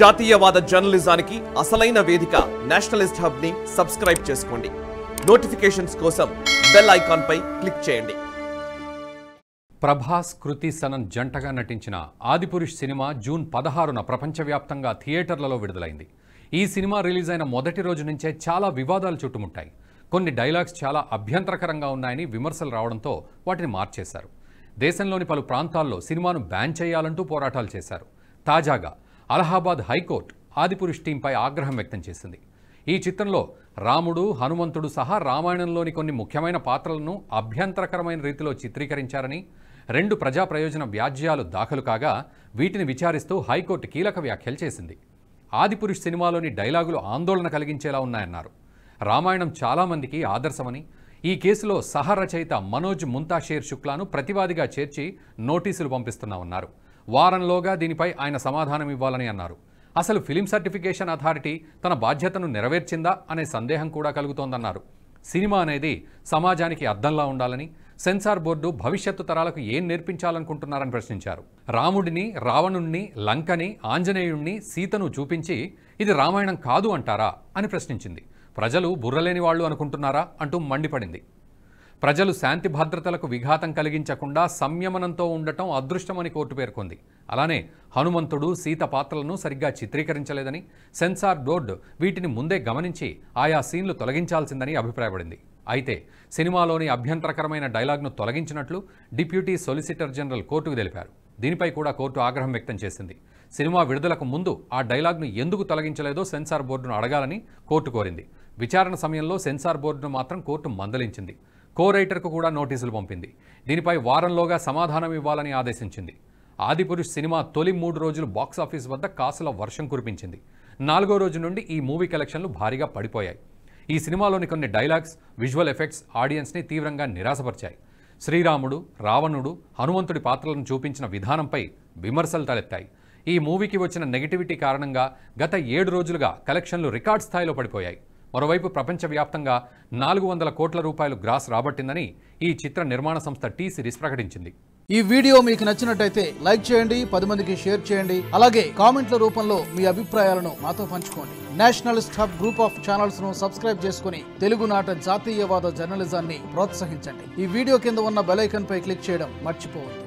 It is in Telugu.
జాతీయవాద జర్నలిజానికి అసలైన వేదిక నేషనలిస్ట్ హబ్ ని సబ్స్క్రైబ్ చేసుకోండి నోటిఫికేషన్స్ కోసం బెల్ ఐకాన్ పై క్లిక్ చేయండి ప్రభాస్ కృతి సనన్ జంటగా నటించిన ఆదిపురుష్ సినిమా జూన్ పదహారున ప్రపంచవ్యాప్తంగా థియేటర్లలో విడుదలైంది ఈ సినిమా రిలీజ్ అయిన మొదటి రోజు నుంచే చాలా వివాదాలు చుట్టుముట్టాయి కొన్ని డైలాగ్స్ చాలా అభ్యంతరకరంగా ఉన్నాయని విమర్శలు రావడంతో వాటిని మార్చేశారు దేశంలోని పలు ప్రాంతాల్లో సినిమాను బ్యాన్ చేయాలంటూ పోరాటాలు చేశారు తాజాగా అలహాబాద్ హైకోర్టు ఆదిపురుష్ టీంపై ఆగ్రహం వ్యక్తం చేసింది ఈ చిత్రంలో రాముడు హనుమంతుడు సహా రామాయణంలోని కొన్ని ముఖ్యమైన పాత్రలను అభ్యంతరకరమైన రీతిలో చిత్రీకరించారని రెండు ప్రజా ప్రయోజన వ్యాజ్యాలు దాఖలు కాగా వీటిని విచారిస్తూ హైకోర్టు కీలక వ్యాఖ్యలు చేసింది ఆదిపురుష్ సినిమాలోని డైలాగులు ఆందోళన కలిగించేలా ఉన్నాయన్నారు రామాయణం చాలామందికి ఆదర్శమని ఈ కేసులో సహ రచయిత మనోజ్ ముంతాషేర్ శుక్లాను ప్రతివాదిగా చేర్చి నోటీసులు పంపిస్తున్నామన్నారు వారంలోగా దీనిపై ఆయన సమాధానం ఇవ్వాలని అన్నారు అసలు ఫిలిం సర్టిఫికేషన్ అథారిటీ తన బాధ్యతను నెరవేర్చిందా అనే సందేహం కూడా కలుగుతోందన్నారు సినిమా అనేది సమాజానికి అద్దంలా ఉండాలని సెన్సార్ బోర్డు భవిష్యత్తు తరాలకు ఏం నేర్పించాలనుకుంటున్నారని ప్రశ్నించారు రాముడిని రావణుణ్ణి లంకని ఆంజనేయుణ్ణి సీతను చూపించి ఇది రామాయణం కాదు అంటారా అని ప్రశ్నించింది ప్రజలు బుర్రలేని వాళ్ళు అనుకుంటున్నారా అంటూ మండిపడింది ప్రజలు శాంతి భద్రతలకు విఘాతం కలిగించకుండా సంయమనంతో ఉండటం అదృష్టమని కోర్టు పేర్కొంది అలానే హనుమంతుడు సీత పాత్రలను సరిగ్గా చిత్రీకరించలేదని సెన్సార్ బోర్డు వీటిని ముందే గమనించి ఆయా సీన్లు తొలగించాల్సిందని అభిప్రాయపడింది అయితే సినిమాలోని అభ్యంతరకరమైన డైలాగ్ను తొలగించినట్లు డిప్యూటీ సొలిసిటర్ జనరల్ కోర్టుకు తెలిపారు దీనిపై కూడా కోర్టు ఆగ్రహం వ్యక్తం చేసింది సినిమా విడుదలకు ముందు ఆ డైలాగ్ను ఎందుకు తొలగించలేదో సెన్సార్ బోర్డును అడగాలని కోర్టు కోరింది విచారణ సమయంలో సెన్సార్ బోర్డును మాత్రం కోర్టు మందలించింది కో రైటర్కు కూడా నోటీసులు పంపింది దీనిపై వారంలోగా సమాధానం ఇవ్వాలని ఆదేశించింది ఆదిపురుష్ సినిమా తొలి మూడు రోజులు బాక్సాఫీస్ వద్ద కాసుల వర్షం కురిపించింది నాలుగో రోజు నుండి ఈ మూవీ కలెక్షన్లు భారీగా పడిపోయాయి ఈ సినిమాలోని కొన్ని డైలాగ్స్ విజువల్ ఎఫెక్ట్స్ ఆడియన్స్ని తీవ్రంగా నిరాశపరిచాయి శ్రీరాముడు రావణుడు హనుమంతుడి పాత్రలను చూపించిన విధానంపై విమర్శలు తలెత్తాయి ఈ మూవీకి వచ్చిన నెగిటివిటీ కారణంగా గత ఏడు రోజులుగా కలెక్షన్లు రికార్డ్ స్థాయిలో పడిపోయాయి మరోవైపు ప్రపంచవ్యాప్తంగా నాలుగు వందల కోట్ల రూపాయలు గ్రాస్ రాబట్టిందని ఈ చిత్ర నిర్మాణ సంస్థ టీ సిరీస్ ప్రకటించింది ఈ వీడియో మీకు నచ్చినట్టయితే లైక్ చేయండి పది మందికి షేర్ చేయండి అలాగే కామెంట్ల రూపంలో మీ అభిప్రాయాలను మాతో పంచుకోండి national stop group of channels ను సబ్స్క్రైబ్ చేసుకుని తెలుగునాట జాతీయవాద జర్నలిజాన్ని ప్రోత్సహించండి ఈ వీడియో కింద ఉన్న బెలైకన్ పై క్లిక్ చేయడం మర్చిపోవద్దు